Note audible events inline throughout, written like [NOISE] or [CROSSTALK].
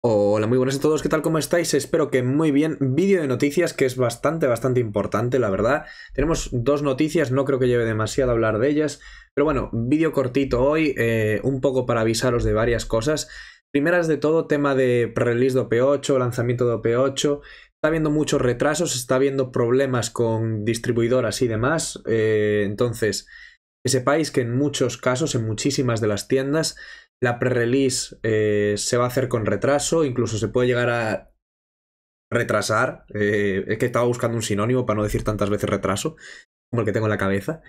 Hola, muy buenas a todos, ¿qué tal? ¿Cómo estáis? Espero que muy bien. Vídeo de noticias que es bastante, bastante importante, la verdad. Tenemos dos noticias, no creo que lleve demasiado a hablar de ellas, pero bueno, vídeo cortito hoy, eh, un poco para avisaros de varias cosas. Primeras de todo, tema de pre-release de OP8, lanzamiento de OP8. Está habiendo muchos retrasos, está habiendo problemas con distribuidoras y demás. Eh, entonces, que sepáis que en muchos casos, en muchísimas de las tiendas, la pre-release eh, se va a hacer con retraso, incluso se puede llegar a retrasar. Eh, es que estaba buscando un sinónimo para no decir tantas veces retraso, como el que tengo en la cabeza.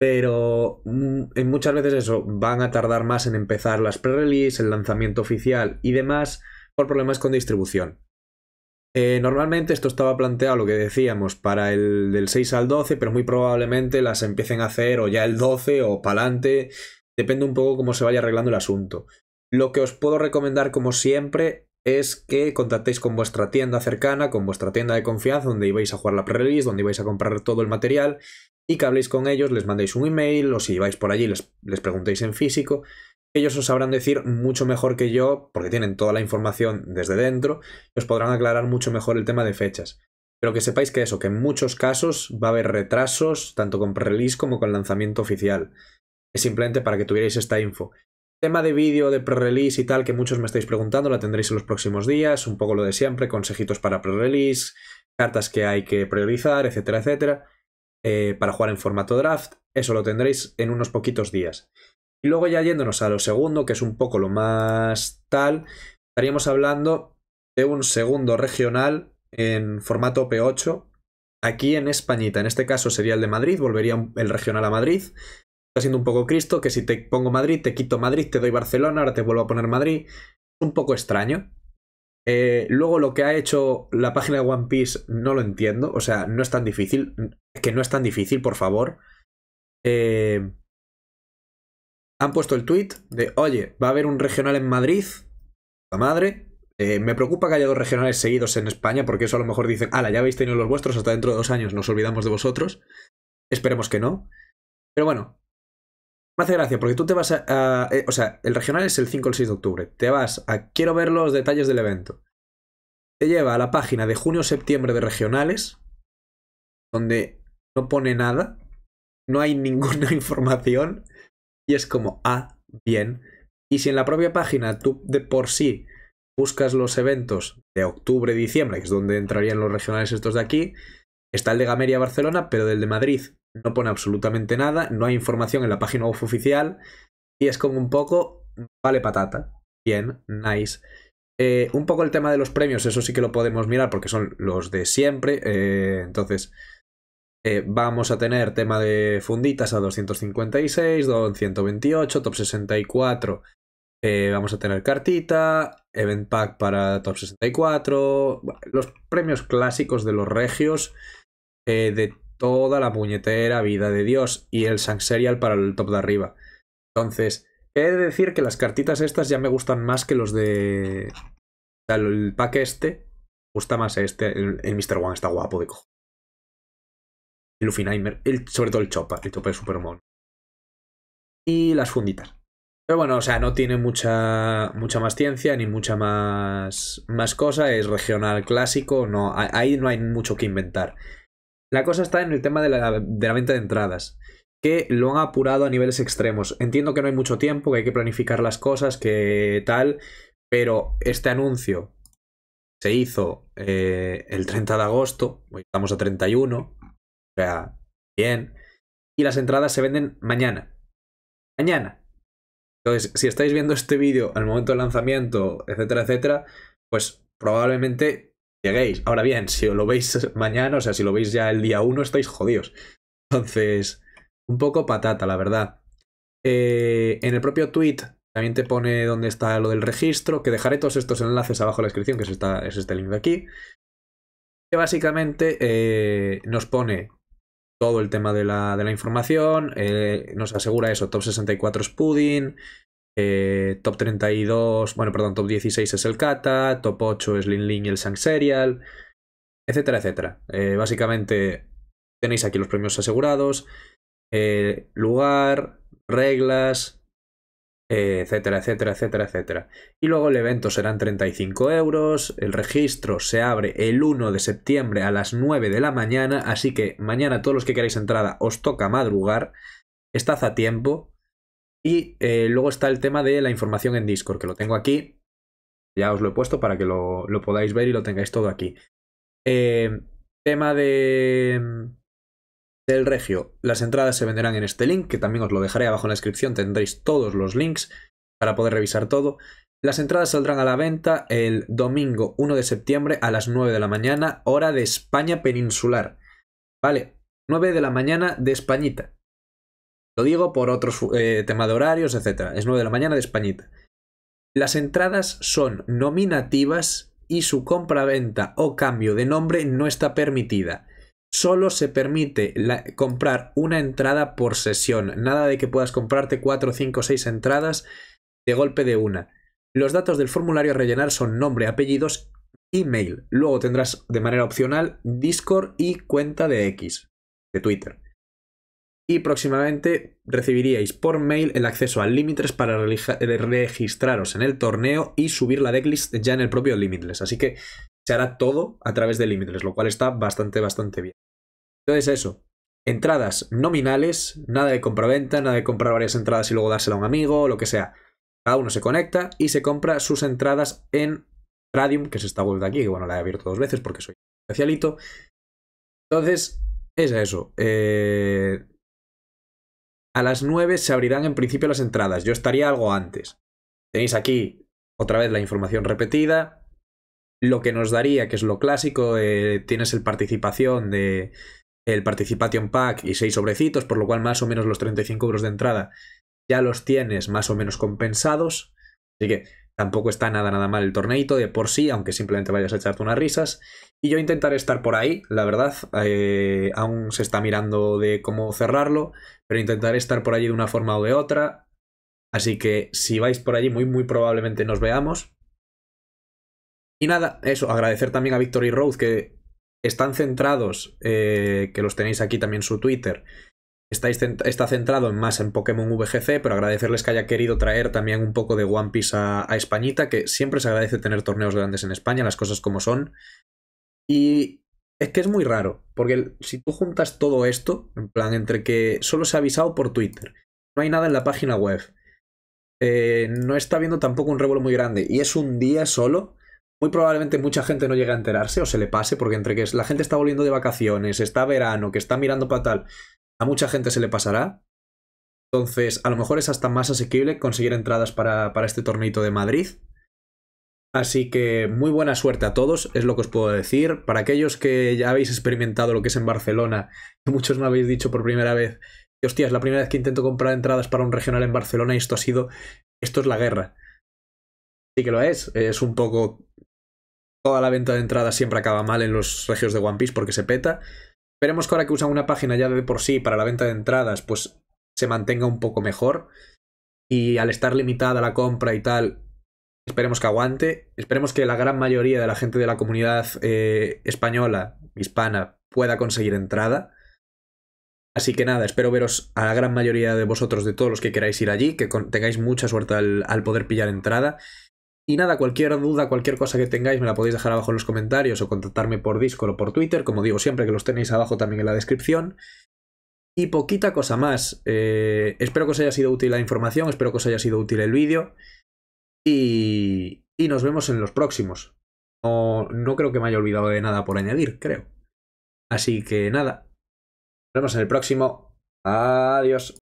Pero mm, en muchas veces eso, van a tardar más en empezar las pre-release, el lanzamiento oficial y demás, por problemas con distribución. Eh, normalmente esto estaba planteado, lo que decíamos, para el del 6 al 12, pero muy probablemente las empiecen a hacer o ya el 12 o para adelante. Depende un poco cómo se vaya arreglando el asunto. Lo que os puedo recomendar, como siempre, es que contactéis con vuestra tienda cercana, con vuestra tienda de confianza, donde ibais a jugar la pre-release, donde ibais a comprar todo el material, y que habléis con ellos, les mandéis un email, o si vais por allí les, les preguntéis en físico. Ellos os sabrán decir mucho mejor que yo, porque tienen toda la información desde dentro, y os podrán aclarar mucho mejor el tema de fechas. Pero que sepáis que eso, que en muchos casos va a haber retrasos, tanto con pre-release como con lanzamiento oficial es simplemente para que tuvierais esta info. Tema de vídeo, de pre-release y tal, que muchos me estáis preguntando, la tendréis en los próximos días, un poco lo de siempre, consejitos para pre-release, cartas que hay que priorizar, etcétera, etcétera, eh, para jugar en formato draft, eso lo tendréis en unos poquitos días. Y luego ya yéndonos a lo segundo, que es un poco lo más tal, estaríamos hablando de un segundo regional en formato P8, aquí en Españita, en este caso sería el de Madrid, volvería el regional a Madrid, siendo un poco Cristo, que si te pongo Madrid, te quito Madrid, te doy Barcelona, ahora te vuelvo a poner Madrid. Un poco extraño. Eh, luego lo que ha hecho la página de One Piece no lo entiendo, o sea, no es tan difícil, Es que no es tan difícil, por favor. Eh, han puesto el tweet de, oye, va a haber un regional en Madrid, la madre. Eh, me preocupa que haya dos regionales seguidos en España, porque eso a lo mejor dicen, ala, ya habéis tenido los vuestros, hasta dentro de dos años nos olvidamos de vosotros. Esperemos que no. Pero bueno, me hace gracia porque tú te vas a, eh, o sea, el regional es el 5 o el 6 de octubre. Te vas a quiero ver los detalles del evento. Te lleva a la página de junio-septiembre de regionales, donde no pone nada, no hay [LAUGHS] ninguna información, y es como, ah, bien. Y si en la propia página tú de por sí buscas los eventos de octubre-diciembre, que es donde entrarían los regionales estos de aquí, está el de Gameria Barcelona, pero del de Madrid no pone absolutamente nada, no hay información en la página oficial y es como un poco, vale patata, bien, nice. Eh, un poco el tema de los premios, eso sí que lo podemos mirar porque son los de siempre, eh, entonces eh, vamos a tener tema de funditas a 256, 228, top 64 vamos a tener cartita, event pack para top 64, los premios clásicos de los regios, de toda la puñetera vida de Dios y el serial para el top de arriba. Entonces, he de decir que las cartitas estas ya me gustan más que los de... O sea, el pack este, gusta más este. El, Mr. One está guapo de cojo. El el, sobre todo el Chopa, el Chopa es súper mono. Y las funditas. Pero bueno, o sea, no tiene mucha, mucha más ciencia ni mucha más, más cosa. Es regional clásico. No, ahí no hay mucho que inventar. La cosa está en el tema de la, venta de entradas, que lo han apurado a niveles extremos. Entiendo que no hay mucho tiempo, que hay que planificar las cosas, que tal, pero este anuncio se hizo eh, el 30 de agosto, hoy estamos a 31, o sea, bien, y las entradas se venden mañana. Mañana. Entonces, si estáis viendo este vídeo al momento del lanzamiento, etcétera, etcétera, pues probablemente Ahora bien, si lo veis mañana, o sea, si lo veis ya el día 1, estáis jodidos. Entonces, un poco patata, la verdad. Eh, en el propio tweet también te pone dónde está lo del registro, que dejaré todos estos enlaces abajo en la descripción, que es, este link de aquí. Que básicamente eh, nos pone todo el tema de la, información, eh, nos asegura eso, top 64 es eh, top 32, bueno, perdón, top 16 es el Kata, top 8 es Lin Lin y el Sang Serial, etcétera, etcétera. Eh, básicamente tenéis aquí los premios asegurados, eh, lugar, reglas, etcétera, etcétera, etcétera, etcétera. Y luego el evento serán 35 euros, el registro se abre el 1 de septiembre a las 9 de la mañana, así que mañana todos los que queráis entrada os toca madrugar, estad a tiempo. Y eh, luego está el tema de la información en Discord, que lo tengo aquí. Ya os lo he puesto para que lo, podáis ver y lo tengáis todo aquí. Em, tema de del regio. Las entradas se venderán en este link, que también os lo dejaré abajo en la descripción. Tendréis todos los links para poder revisar todo. Las entradas saldrán a la venta el domingo 1 de septiembre a las 9 de la mañana, hora de España peninsular. Vale, 9 de la mañana de Españita. Lo digo por otros temas eh, tema de horarios, etc. Es 9 de la mañana de Españita. Las entradas son nominativas y su compra-venta o cambio de nombre no está permitida. Solo se permite comprar una entrada por sesión, nada de que puedas comprarte 4, 5, 6 entradas de golpe de una. Los datos del formulario a rellenar son nombre, apellidos, email. Luego tendrás de manera opcional Discord y cuenta de X, de Twitter y próximamente recibiríais por mail el acceso a Limitless para eh, registraros en el torneo y subir la decklist ya en el propio Limitless. Así que se hará todo a través de Limitless, lo cual está bastante, bastante bien. Entonces eso, entradas nominales, nada de compra-venta, nada de comprar varias entradas y luego dársela a un amigo, lo que sea. Cada uno se conecta y se compra sus entradas en Radium, que es esta web de aquí, que bueno, la he abierto dos veces porque soy especialito. Entonces, es eso. Eh, a las 9 se abrirán en principio las entradas. Yo estaría algo antes. Tenéis aquí otra vez la información repetida. Lo que nos daría, que es lo clásico, eh, tienes el participación de el Participation Pack y 6 sobrecitos, por lo cual más o menos los 35 euros de entrada ya los tienes más o menos compensados. Así que Tampoco está nada nada mal el torneito de por sí, aunque simplemente vayas a echarte unas risas. Y yo intentaré estar por ahí, la verdad. Eh, aún se está mirando de cómo cerrarlo, pero intentaré estar por allí de una forma o de otra. Así que si vais por allí, muy muy probablemente nos veamos. Y nada, eso, agradecer también a Victory Road que están centrados, eh, que los tenéis aquí también su Twitter, está centrado en más en Pokémon VGC, pero agradecerles que haya querido traer también un poco de One Piece a, Españita, que siempre se agradece tener torneos grandes en España, las cosas como son. Y es que es muy raro, porque si tú juntas todo esto, en plan, entre que solo se ha avisado por Twitter, no hay nada en la página web, eh, no está viendo tampoco un revuelo muy grande, y es un día solo, muy probablemente mucha gente no llegue a enterarse o se le pase, porque entre que la gente está volviendo de vacaciones, está verano, que está mirando para tal, a mucha gente se le pasará. Entonces, a lo mejor es hasta más asequible conseguir entradas para, este torneito de Madrid. Así que muy buena suerte a todos, es lo que os puedo decir. Para aquellos que ya habéis experimentado lo que es en Barcelona, muchos me habéis dicho por primera vez, que hostia, es la primera vez que intento comprar entradas para un regional en Barcelona y esto ha sido, esto es la guerra. Sí que lo es, es un poco... Toda la venta de entradas siempre acaba mal en los regios de One Piece porque se peta, Esperemos que ahora que usan una página ya de por sí para la venta de entradas, pues se mantenga un poco mejor. Y al estar limitada la compra y tal, esperemos que aguante. Esperemos que la gran mayoría de la gente de la comunidad eh, española, hispana, pueda conseguir entrada. Así que nada, espero veros a la gran mayoría de vosotros, de todos los que queráis ir allí, que tengáis mucha suerte al poder pillar entrada. Y nada, cualquier duda, cualquier cosa que tengáis me la podéis dejar abajo en los comentarios o contactarme por Discord o por Twitter, como digo siempre que los tenéis abajo también en la descripción. Y poquita cosa más. Eh, espero que os haya sido útil la información, espero que os haya sido útil el vídeo. Y, y nos vemos en los próximos. No, no creo que me haya olvidado de nada por añadir, creo. Así que nada. Nos vemos en el próximo. Adiós.